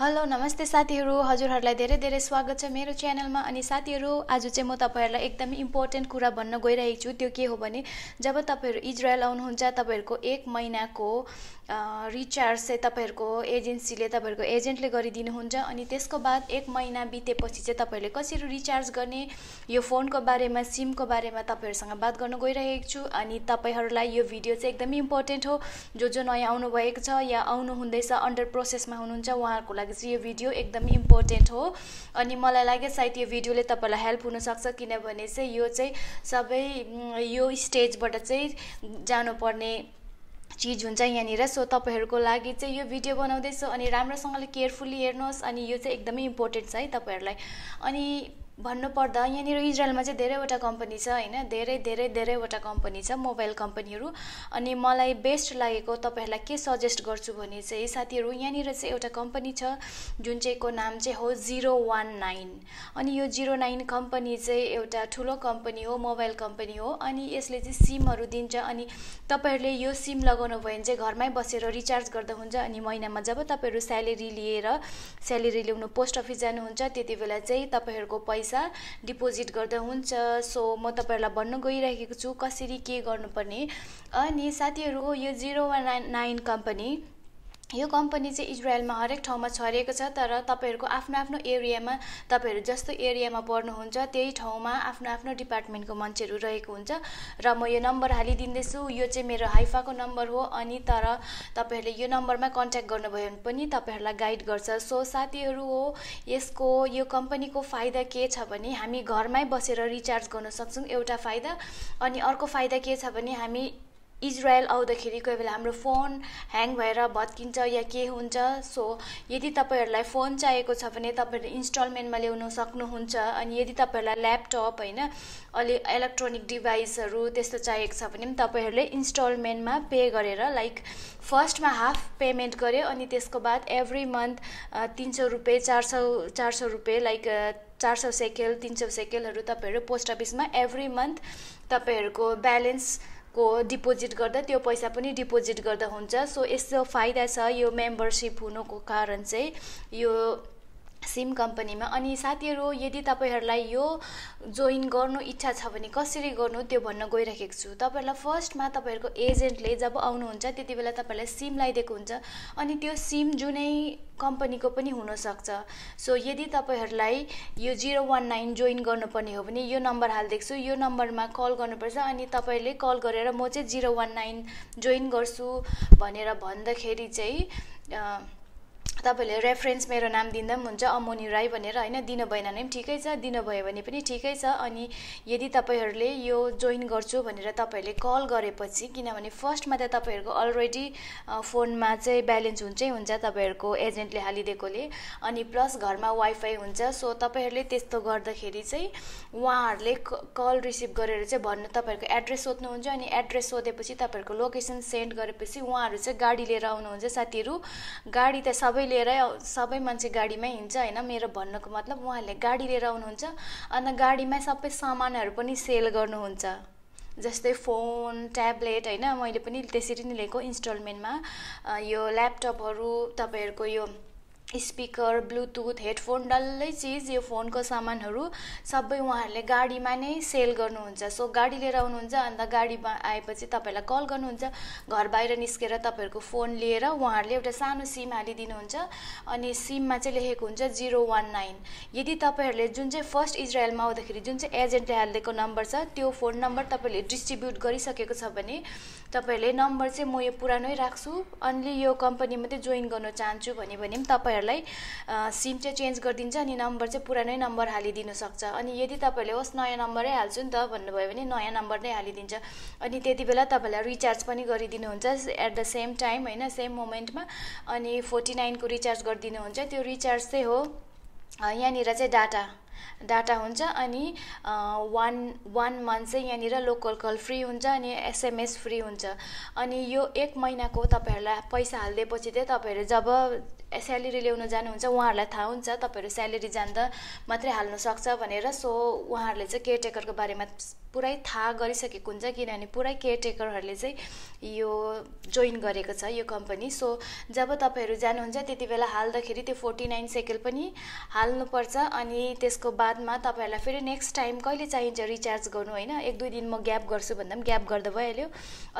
Hello नमस्ते साथीहरू हजुरहरूलाई धेरै धेरै स्वागत छ मेरो च्यानलमा अनि साथीहरू आज चाहिँ म तपाईँहरूलाई एकदम इम्पोर्टेन्ट कुरा भन्न गइरहेको छु त्यो के हो भने जब तपाईँहरू इजरायल आउनुहुन्छ तपाईँहरूको एक महिनाको रिचार्ज चाहिँ तपाईँहरूको एजेन्सीले तपाईँहरूको एजेन्टले गरिदिनुहुन्छ अनि त्यसको बाद एक महिना बितेपछि चाहिँ तपाईँहरूले कसरी रिचार्ज गर्ने यो फोनको बारेमा सिमको बारेमा तपाईँहरूसँग बात गर्न गइरहेको छु अनि तपाईँहरूलाई यो भिडियो चाहिँ एकदमै इम्पोर्टेन्ट हो जो जो नयाँ आउनुभएको छ या आउनु हुँदैछ अन्डर प्रोसेसमा हुनुहुन्छ उहाँहरूको लागि चाहिँ यो भिडियो एकदमै इम्पोर्टेन्ट हो अनि मलाई लाग्यो सायद यो भिडियोले तपाईँलाई हेल्प हुनसक्छ किनभने चाहिँ यो चाहिँ सबै यो स्टेजबाट चाहिँ जानुपर्ने चिज हुन्छ यहाँनिर सो तपाईँहरूको लागि चाहिँ यो भिडियो बनाउँदैछु अनि राम्रोसँगले केयरफुल्ली हेर्नुहोस् अनि यो चाहिँ एकदमै इम्पोर्टेन्ट छ है तपाईँहरूलाई अनि भन्नुपर्दा यहाँनिर इजरायलमा चाहिँ धेरैवटा कम्पनी छ होइन धेरै धेरै धेरैवटा कम्पनी छ मोबाइल कम्पनीहरू अनि मलाई बेस्ट लागेको तपाईँहरूलाई के सजेस्ट गर्छु भने चाहिँ साथीहरू यहाँनिर चाहिँ एउटा कम्पनी छ जुन चाहिँको नाम चाहिँ हो जिरो वान नाइन अनि यो जिरो नाइन कम्पनी चाहिँ एउटा ठुलो कम्पनी हो मोबाइल कम्पनी हो अनि यसले चाहिँ सिमहरू दिन्छ अनि तपाईँहरूले यो सिम लगाउनु भयो भने चाहिँ घरमै बसेर रिचार्ज गर्दा हुन्छ अनि महिनामा जब तपाईँहरू स्यालेरी लिएर स्यालेरी ल्याउनु पोस्ट अफिस जानुहुन्छ त्यति बेला चाहिँ तपाईँहरूको पैसा पैसा डिपोजिट गर्दा हुन्छ सो म तपाईँहरूलाई भन्न गइरहेको छु कसरी के गर्नुपर्ने अनि साथीहरू यो जिरो वान नाइन कम्पनी यो कम्पनी चाहिँ इजरायलमा हरेक ठाउँमा छरिएको छ तर तपाईँहरूको आफ्नो आफ्नो एरियामा तपाईँहरू जस्तो एरियामा पर्नुहुन्छ त्यही ठाउँमा आफ्नो आफ्नो डिपार्टमेन्टको मान्छेहरू रहेको हुन्छ र म यो नम्बर हालिदिँदैछु यो चाहिँ मेरो हाइफाको नम्बर हो अनि तर तपाईँहरूले यो नम्बरमा कन्ट्याक्ट गर्नुभयो भने पनि तपाईँहरूलाई गाइड गर्छ सो साथीहरू हो यसको यो कम्पनीको फाइदा के छ भने हामी घरमै बसेर रिचार्ज गर्न सक्छौँ एउटा फाइदा अनि अर्को फाइदा के छ भने हामी इजरायल आउँदाखेरि कोही बेला हाम्रो फोन ह्याङ भएर भत्किन्छ या के हुन्छ सो यदि तपाईँहरूलाई फोन चाहिएको छ भने तपाईँहरू इन्स्टलमेन्टमा ल्याउन सक्नुहुन्छ अनि यदि तपाईँहरूलाई ल्यापटप होइन अलि इलेक्ट्रोनिक डिभाइसहरू त्यस्तो चाहिएको छ भने पनि तपाईँहरूले इन्स्टलमेन्टमा पे गरेर लाइक फर्स्टमा हाफ पेमेन्ट गऱ्यो अनि त्यसको बाद एभ्री मन्थ तिन सौ रुपियाँ चार सौ चार सौ रुपियाँ लाइक चार सौ सेकेल तिन सौ सेकेलहरू तपाईँहरू पोस्ट अफिसमा एभ्री मन्थ तपाईँहरूको ब्यालेन्स को डिपोजिट गर्दा त्यो पैसा पनि डिपोजिट गर्दा हुन्छ सो यसो फाइदा छ यो मेम्बरसिप हुनुको कारण चाहिँ यो सिम कम्पनीमा अनि साथीहरू यदि तपाईँहरूलाई यो जोइन गर्नु इच्छा छ भने कसरी गर्नु त्यो भन्न गइराखेको छु तपाईँहरूलाई फर्स्टमा तपाईँहरूको एजेन्टले जब आउनुहुन्छ त्यति बेला तपाईँहरूलाई सिम लगाइदिएको हुन्छ अनि त्यो सिम जुनै कम्पनीको पनि हुनसक्छ सो यदि तपाईँहरूलाई यो जिरो वान नाइन जोइन गर्नुपर्ने हो भने यो नम्बर हालिदिएको छु यो नम्बरमा कल गर्नुपर्छ अनि तपाईँले कल गरेर म चाहिँ जिरो वान नाइन जोइन गर्छु भनेर भन्दाखेरि चाहिँ तपाईँले रेफरेन्स मेरो नाम दिँदा पनि हुन्छ अमोनी राई भनेर होइन दिनुभएन भने पनि ठिकै छ दिनुभयो भने पनि ठिकै छ अनि यदि तपाईँहरूले यो जोइन गर्छु भनेर तपाईँहरूले कल गरेपछि किनभने फर्स्टमा त तपाईँहरूको अलरेडी फोनमा चाहिँ ब्यालेन्स हुन्छै हुन्छ तपाईँहरूको एजेन्टले हालिदिएकोले अनि प्लस घरमा वाइफाई हुन्छ सो तपाईँहरूले त्यस्तो गर्दाखेरि चाहिँ उहाँहरूले कल रिसिभ गरेर चाहिँ भन्नु तपाईँहरूको एड्रेस सोध्नुहुन्छ अनि एड्रेस सोधेपछि तपाईँहरूको लोकेसन सेन्ड गरेपछि उहाँहरू चाहिँ गाडी लिएर आउनुहुन्छ साथीहरू गाडी त सबैले लिएर सबै मान्छे गाडीमै हिँड्छ होइन मेरो भन्नुको मतलब उहाँहरूले गाडी लिएर आउनुहुन्छ अन्त गाडीमै सबै सामानहरू पनि सेल गर्नुहुन्छ जस्तै फोन ट्याब्लेट होइन मैले पनि त्यसरी नै लिएको इन्स्टलमेन्टमा यो ल्यापटपहरू तपाईँहरूको यो स्पिकर ब्लुटुथ हेडफोन डल्लै चिज यो फोनको सामानहरू सबै उहाँहरूले गाडीमा नै सेल गर्नुहुन्छ सो गाडी लिएर आउनुहुन्छ अन्त गाडीमा आएपछि तपाईँहरूलाई कल गर्नुहुन्छ घर बाहिर निस्केर तपाईँहरूको फोन लिएर उहाँहरूले एउटा सानो सिम हालिदिनुहुन्छ अनि सिममा चाहिँ लेखेको हुन्छ जिरो वान नाइन यदि तपाईँहरूले जुन चाहिँ फर्स्ट इजरायलमा आउँदाखेरि जुन चाहिँ एजेन्टले हालिदिएको नम्बर छ त्यो फोन नम्बर तपाईँहरूले डिस्ट्रिब्युट गरिसकेको छ भने तपाईँहरूले नम्बर चाहिँ म यो पुरानै राख्छु अन्ली यो कम्पनी मात्रै जोइन गर्न चाहन्छु भन्यो भने पनि तपाईँहरू तपाईँहरूलाई सिम चाहिँ चेन्ज गरिदिन्छ अनि नम्बर चाहिँ पुरानै नम्बर हालिदिनु सक्छ अनि यदि तपाईँहरूले होस् नयाँ नम्बरै हाल्छु नि त भन्नुभयो भने नयाँ नम्बर नै हालिदिन्छ अनि त्यति बेला तपाईँलाई रिचार्ज पनि गरिदिनुहुन्छ एट द सेम टाइम होइन सेम मोमेन्टमा अनि फोर्टी नाइनको रिचार्ज गरिदिनुहुन्छ त्यो रिचार्ज चाहिँ हो यहाँनिर चाहिँ डाटा डाटा हुन्छ अनि वान वान मन्थ चाहिँ यहाँनिर लोकल कल फ्री हुन्छ अनि एसएमएस फ्री हुन्छ अनि यो एक महिनाको तपाईँहरूलाई पैसा हालिदिएपछि चाहिँ तपाईँहरू जब स्यालेरी ल्याउनु जानुहुन्छ उहाँहरूलाई थाहा हुन्छ तपाईँहरू स्यालेरी जान्दा मात्रै हाल्न सक्छ भनेर सो उहाँहरूले चाहिँ केयरटेकरको बारेमा पुरै थाहा गरिसकेको हुन्छ किनभने पुरै केयरटेकरहरूले चाहिँ यो जोइन गरेको छ यो कम्पनी सो जब तपाईँहरू जानुहुन्छ त्यति बेला हाल्दाखेरि त्यो फोर्टी नाइन सेकेन्ड पनि हाल्नुपर्छ अनि त्यसको त्यसको बादमा तपाईँहरूलाई फेरि नेक्स्ट टाइम कहिले चाहिन्छ रिचार्ज गर्नु होइन एक दुई दिन म ग्याप गर्छु भन्दा पनि ग्याप गर्दा भइहाल्यो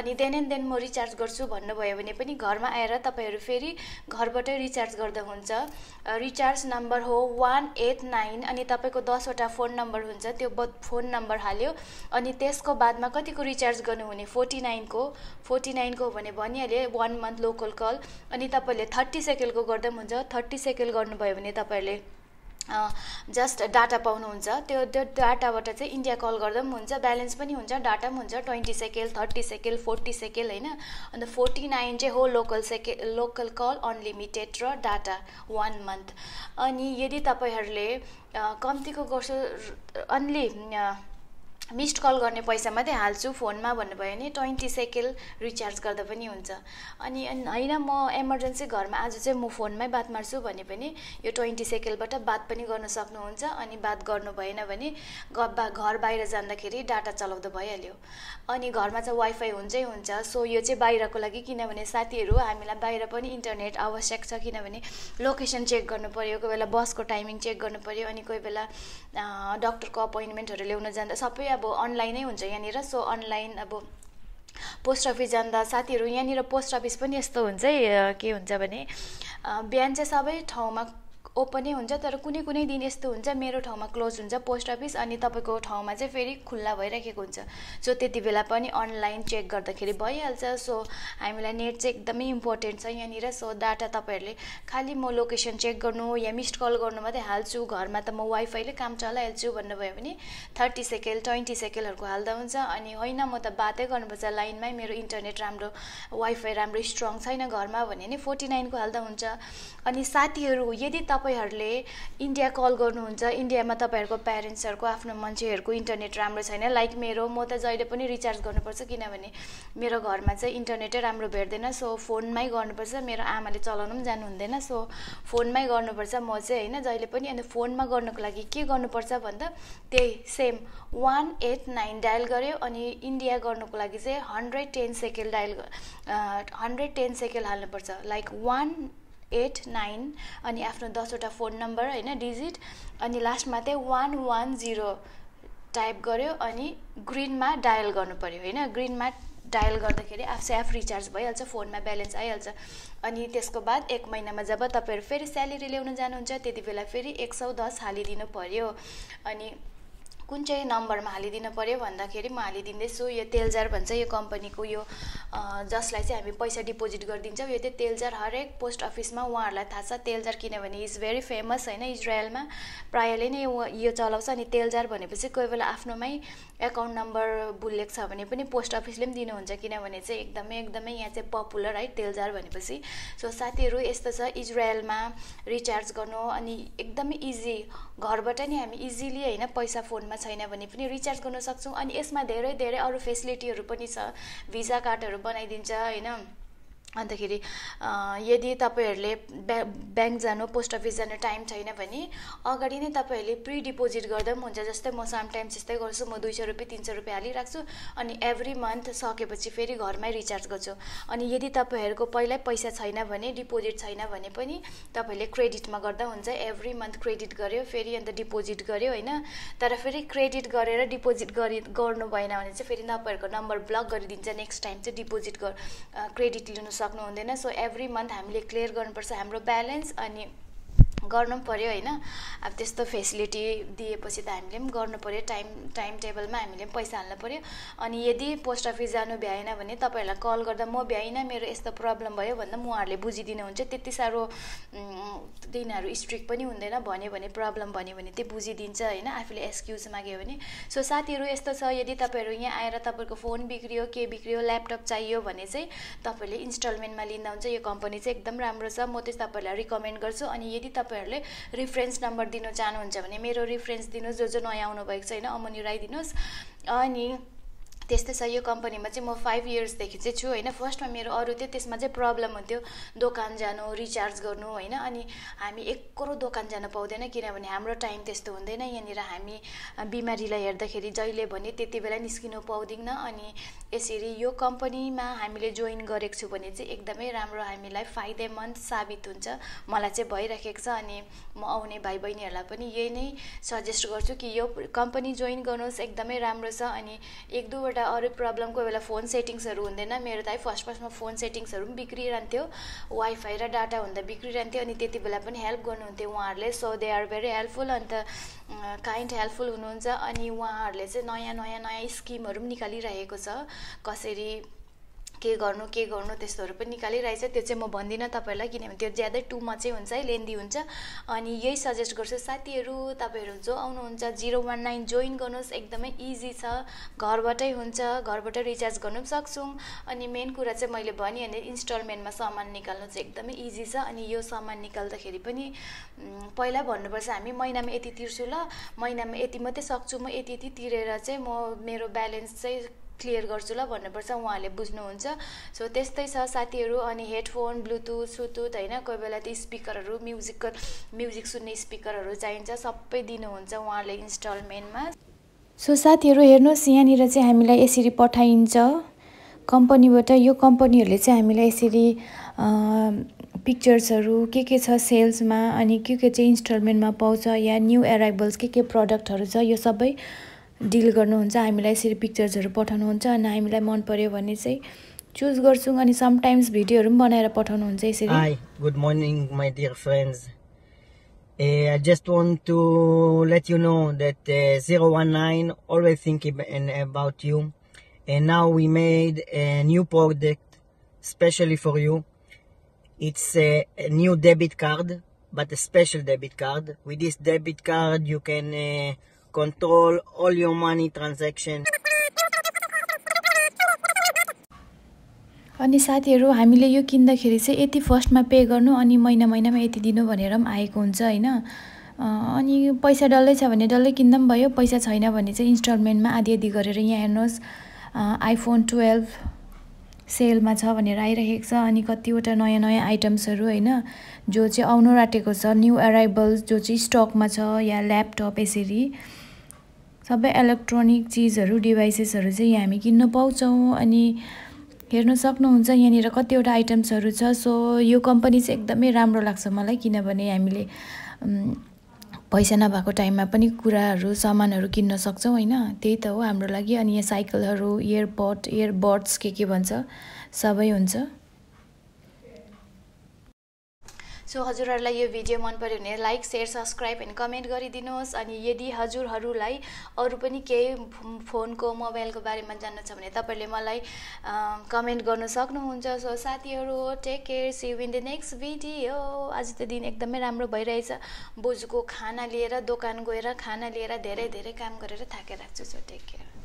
अनि देन एन्ड देन म रिचार्ज गर्छु भन्नुभयो भने पनि घरमा आएर तपाईँहरू फेरि घरबाटै रिचार्ज गर्दा हुन्छ रिचार्ज नम्बर हो वान एट नाइन अनि तपाईँको दसवटा फोन नम्बर हुन्छ त्यो ब फोन नम्बर हाल्यो अनि त्यसको बादमा कतिको रिचार्ज गर्नुहुने फोर्टी नाइनको फोर्टी नाइनको भने भनिहालेँ वान मन्थ लोकल कल अनि तपाईँहरूले थर्टी सेकेन्डको गर्दा पनि हुन्छ थर्टी सेकेन्ड गर्नुभयो भने तपाईँहरूले जस्ट डाटा पाउनुहुन्छ त्यो त्यो डाटाबाट चाहिँ इन्डिया कल गर्दा पनि हुन्छ ब्यालेन्स पनि हुन्छ डाटा पनि हुन्छ twenty second thirty second forty second होइन अन्त फोर्टी नाइन चाहिँ हो लोकल सेके लोकल कल अनलिमिटेड र डाटा वान मन्थ अनि यदि तपाईँहरूले कम्तीको गर्छु अन्ली मिस्ड कल गर्ने पैसा मात्रै हाल्छु फोनमा भन्नुभयो भने ट्वेन्टी सेकेन्ड रिचार्ज गर्दा पनि हुन्छ अनि होइन म इमर्जेन्सी घरमा आज चाहिँ म फोनमै बात मार्छु भने पनि यो ट्वेन्टी सेकेन्डबाट बात पनि गर्न सक्नुहुन्छ अनि बात गर्नु भएन भने घर बाहिर जाँदाखेरि डाटा चलाउँदा भइहाल्यो अनि घरमा चाहिँ वाइफाई हुन्छै हुन्छ सो यो चाहिँ बाहिरको लागि किनभने साथीहरू हामीलाई बाहिर पनि इन्टरनेट आवश्यक छ किनभने लोकेसन चेक गर्नु पऱ्यो कोही बेला बसको टाइमिङ चेक गर्नु पऱ्यो अनि कोही बेला डक्टरको अपोइन्टमेन्टहरू ल्याउन जाँदा सबै अब अनलाइनै हुन्छ यहाँनिर सो अनलाइन अब पोस्ट अफिस जाँदा साथीहरू यहाँनिर पोस्ट अफिस पनि यस्तो हुन्छ है के हुन्छ भने बिहान चाहिँ सबै ठाउँमा ओपनै हुन्छ तर कुनै कुनै दिन यस्तो हुन्छ मेरो ठाउँमा क्लोज हुन्छ पोस्ट अफिस अनि तपाईँको ठाउँमा चाहिँ फेरि खुल्ला भइराखेको हुन्छ सो त्यति बेला पनि अनलाइन चेक गर्दाखेरि भइहाल्छ सो हामीलाई नेट चाहिँ एकदमै इम्पोर्टेन्ट छ यहाँनिर सो डाटा तपाईँहरूले खालि म लोकेसन चेक गर्नु या मिस्ड कल गर्नु मात्रै हाल्छु घरमा त म वाइफाईले काम चलाइहाल्छु भन्नुभयो भने थर्टी सेकेन्ड ट्वेन्टी सेकेन्डहरूको हाल्दा हुन्छ अनि होइन म त बातै गर्नुपर्छ लाइनमै मेरो इन्टरनेट राम्रो वाइफाई राम्रो स्ट्रङ छैन घरमा भने नि फोर्टी नाइनको हाल्दा हुन्छ अनि साथीहरू यदि तपाईँ तपाईँहरूले इन्डिया कल गर्नुहुन्छ इन्डियामा तपाईँहरूको प्यारेन्ट्सहरूको आफ्नो मान्छेहरूको इन्टरनेट राम्रो छैन लाइक मेरो म त जहिले पनि रिचार्ज गर्नुपर्छ किनभने मेरो घरमा चाहिँ इन्टरनेटै राम्रो भेट्दैन सो फोनमै गर्नुपर्छ मेरो आमाले चलाउनु पनि जानु हुँदैन सो फोनमै गर्नुपर्छ म चाहिँ होइन जहिले पनि अन्त फोनमा गर्नुको लागि के गर्नुपर्छ भन्दा त्यही same one eight nine dial गऱ्यो अनि इन्डिया गर्नुको लागि चाहिँ hundred ten second dial hundred ten second हाल्नुपर्छ लाइक वान एट नाइन अनि आफ्नो दसवटा फोन नम्बर होइन डिजिट अनि लास्टमा चाहिँ वान वान जिरो टाइप गऱ्यो अनि ग्रिनमा डायल पऱ्यो होइन ग्रिनमा डायल गर्दाखेरि आफसे एफ रिचार्ज भइहाल्छ फोनमा ब्यालेन्स आइहाल्छ अनि त्यसको बाद एक महिनामा जब तपाईँहरू फेरि स्यालेरी ल्याउन जानुहुन्छ त्यति बेला फेरि एक सौ दस हालिदिनु पऱ्यो अनि कुन चाहिँ नम्बरमा हालिदिनु पऱ्यो भन्दाखेरि म हालिदिँदैछु यो तेलजार भन्छ यो कम्पनीको यो जसलाई चाहिँ हामी पैसा डिपोजिट गरिदिन्छौँ यो चाहिँ तेलजार हरेक पोस्ट अफिसमा उहाँहरूलाई थाहा छ तेलजार किनभने इज भेरी फेमस होइन इजरायलमा प्रायःले नै यो चलाउँछ अनि तेलजार भनेपछि कोही बेला आफ्नोमै एकाउन्ट नम्बर भुलेको छ भने पनि पोस्ट अफिसले पनि दिनुहुन्छ किनभने चाहिँ एकदमै एकदमै यहाँ चाहिँ पपुलर है तेलजार भनेपछि सो साथीहरू यस्तो छ इजरायलमा रिचार्ज गर्नु अनि एकदमै इजी घरबाट नि हामी इजिली होइन पैसा फोनमा छैन भने पनि रिचार्ज गर्न सक्छौँ अनि यसमा धेरै धेरै अरू फेसिलिटीहरू पनि छ भिजा कार्डहरू बनाइदिन्छ होइन अन्तखेरि यदि तपाईँहरूले ब्या ब्याङ्क जानु पोस्ट अफिस जानु टाइम छैन भने अगाडि नै तपाईँहरूले प्रि डिपोजिट गर्दा पनि हुन्छ जस्तै म समटाइम्स यस्तै गर्छु म दुई सय रुपियाँ तिन सय रुपियाँ हालिराख्छु अनि एभ्री मन्थ सकेपछि फेरि घरमै रिचार्ज गर्छु अनि यदि तपाईँहरूको पहिल्यै पैसा छैन भने डिपोजिट छैन भने पनि तपाईँहरूले क्रेडिटमा गर्दा हुन्छ एभ्री मन्थ क्रेडिट गऱ्यो फेरि अन्त डिपोजिट गऱ्यो होइन तर फेरि क्रेडिट गरेर डिपोजिट गरि गर्नु भएन भने चाहिँ फेरि तपाईँहरूको नम्बर ब्लक गरिदिन्छ नेक्स्ट टाइम चाहिँ डिपोजिट गर क्रेडिट लिनु सक्छ सक्नु हुँदैन सो एभ्री मन्थ हामीले क्लियर गर्नुपर्छ हाम्रो ब्यालेन्स अनि गर्नु पनि पऱ्यो होइन अब त्यस्तो फेसिलिटी दिएपछि त हामीले पनि गर्नु पऱ्यो टाइम टाइम टेबलमा हामीले पैसा हाल्नु पऱ्यो अनि यदि पोस्ट अफिस जानु भ्याएन भने तपाईँहरूलाई कल गर्दा म भ्याइनँ मेरो यस्तो प्रब्लम भयो भन्दा उहाँहरूले हुन्छ त्यति साह्रो तिनीहरू स्ट्रिक्ट पनि हुँदैन भन्यो भने प्रब्लम भन्यो भने त्यो बुझिदिन्छ होइन आफूले एक्सक्युज माग्यो भने सो साथीहरू यस्तो छ यदि तपाईँहरू यहाँ आएर तपाईँको फोन बिग्रियो के बिग्रियो ल्यापटप चाहियो भने चाहिँ तपाईँहरूले इन्स्टलमेन्टमा लिँदा हुन्छ यो कम्पनी चाहिँ एकदम राम्रो छ म चाहिँ तपाईँहरूलाई रिकमेन्ड गर्छु अनि यदि तपाईँ तपाईँहरूले रिफरेन्स नम्बर दिन चाहनुहुन्छ भने मेरो रिफरेन्स दिनुहोस् जो जो नयाँ आउनुभएको छ होइन अमन्यु राई दिनुहोस् अनि त्यस्तै छ यो कम्पनीमा चाहिँ म फाइभ इयर्सदेखि चाहिँ छु होइन फर्स्टमा मेरो अरू थियो त्यसमा चाहिँ प्रब्लम हुन्थ्यो दोकान जानु रिचार्ज गर्नु होइन अनि हामी एकरो दोकान जानु पाउँदैन किनभने हाम्रो टाइम त्यस्तो हुँदैन यहाँनिर हामी बिमारीलाई हेर्दाखेरि जहिले भने त्यति बेला निस्किनु पाउँदैन अनि यसरी यो कम्पनीमा हामीले जोइन गरेको छु भने चाहिँ एकदमै राम्रो हामीलाई फाइदेमन्द साबित हुन्छ मलाई चाहिँ भइराखेको छ अनि म आउने भाइ बहिनीहरूलाई पनि यही नै सजेस्ट गर्छु कि यो कम्पनी जोइन गर्नुहोस् एकदमै राम्रो छ अनि एक दुईवटा एउटा अरू प्रब्लम कोही बेला फोन सेटिङ्सहरू हुँदैन मेरो त है फर्स्ट फर्स्टमा फोन सेटिङ्सहरू पनि बिग्रिरहन्थ्यो वाइफाई र डाटा हुँदा बिग्रिरहन्थ्यो अनि त्यति बेला पनि हेल्प गर्नुहुन्थ्यो उहाँहरूले so they are very helpful and kind helpful हुनुहुन्छ अनि उहाँहरूले चाहिँ नयाँ नयाँ नयाँ स्किमहरू पनि निकालिरहेको छ कसरी के गर्नु के गर्नु त्यस्तोहरू पनि निकालिरहेछ त्यो चाहिँ म भन्दिनँ तपाईँहरूलाई किनभने त्यो ज्यादै टु चाहिँ हुन्छ है लेन्दी हुन्छ अनि यही सजेस्ट गर्छु साथीहरू तपाईँहरू जो आउनुहुन्छ जिरो वान नाइन जोइन गर्नुहोस् एकदमै इजी छ घरबाटै हुन्छ घरबाट रिचार्ज गर्नु पनि सक्छौँ अनि मेन कुरा चाहिँ मैले भने अनि इन्स्टलमेन्टमा सामान निकाल्नु चाहिँ एकदमै इजी छ अनि यो सामान निकाल्दाखेरि पनि पहिला भन्नुपर्छ हामी महिनामा यति तिर्छु ल महिनामा यति मात्रै सक्छु म यति यति तिरेर चाहिँ म मेरो ब्यालेन्स चाहिँ क्लियर गर्छु ल भन्नुपर्छ उहाँहरूले बुझ्नुहुन्छ सो त्यस्तै छ साथीहरू अनि हेडफोन ब्लुटुथ सुतुथ होइन कोही बेला त्यो स्पिकरहरू म्युजिक म्युजिक सुन्ने स्पिकरहरू चाहिन्छ सबै दिनुहुन्छ उहाँहरूले इन्स्टलमेन्टमा सो साथीहरू हेर्नुहोस् यहाँनिर चाहिँ हामीलाई यसरी पठाइन्छ कम्पनीबाट यो कम्पनीहरूले चाहिँ हामीलाई यसरी पिक्चर्सहरू के के छ सेल्समा अनि के के चाहिँ इन्स्टलमेन्टमा पाउँछ या न्यू एराइभल्स के के प्रडक्टहरू छ यो सबै डिल गर्नुहुन्छ हामीलाई यसरी पिक्चर्सहरू पठाउनुहुन्छ अनि हामीलाई मन पऱ्यो भने चाहिँ चुज गर्छौँ अनि समटाइम्स भिडियोहरू पनि बनाएर पठाउनुहुन्छ यसरी hi good morning my dear friends uh I just want to let you know that zero one nine always think about you and now we made a new product specially for you it's a new debit card but a special debit card with this debit card you can control all your money transaction. अनि साथीहरू हामीले यो किन्दाखेरि चाहिँ यति फर्स्टमा pay गर्नु अनि महिना महिनामा यति दिनु भनेर पनि आएको हुन्छ होइन अनि पैसा डल्लै छ भने डल्लै किन्दा पनि भयो पैसा छैन भने चाहिँ इन्स्टलमेन्टमा आधी आधी गरेर यहाँ हेर्नुहोस् आइफोन टुवेल्भ सेलमा छ भनेर आइरहेको छ अनि कतिवटा नयाँ नयाँ आइटम्सहरू होइन जो चाहिँ आउनु राटेको छ न्यु अराइभल्स जो चाहिँ स्टकमा छ या ल्यापटप यसरी सबै इलेक्ट्रोनिक चिजहरू डिभाइसेसहरू चाहिँ यहाँ हामी किन्न पाउँछौँ अनि हेर्नु सक्नुहुन्छ यहाँनिर कतिवटा आइटम्सहरू छ सो यो कम्पनी चाहिँ एकदमै राम्रो लाग्छ मलाई किनभने हामीले पैसा नभएको टाइममा पनि कुराहरू सामानहरू किन्न सक्छौँ होइन त्यही त हो हाम्रो लागि अनि यहाँ साइकलहरू इयरबड इयरबड्स के के भन्छ सबै हुन्छ सो हजुरहरूलाई यो भिडियो मन पऱ्यो भने लाइक सेयर सब्सक्राइब अनि कमेन्ट गरिदिनुहोस् अनि यदि हजुरहरूलाई अरू पनि केही फोनको मोबाइलको बारेमा जान्न छ भने तपाईँले मलाई कमेन्ट गर्नु सक्नुहुन्छ सो साथीहरू take care see in the next video आज त दिन एकदमै राम्रो भइरहेछ बोजूको खाना लिएर दोकान गएर खाना लिएर धेरै धेरै काम गरेर थाकेर राख्छु सो टेक केयर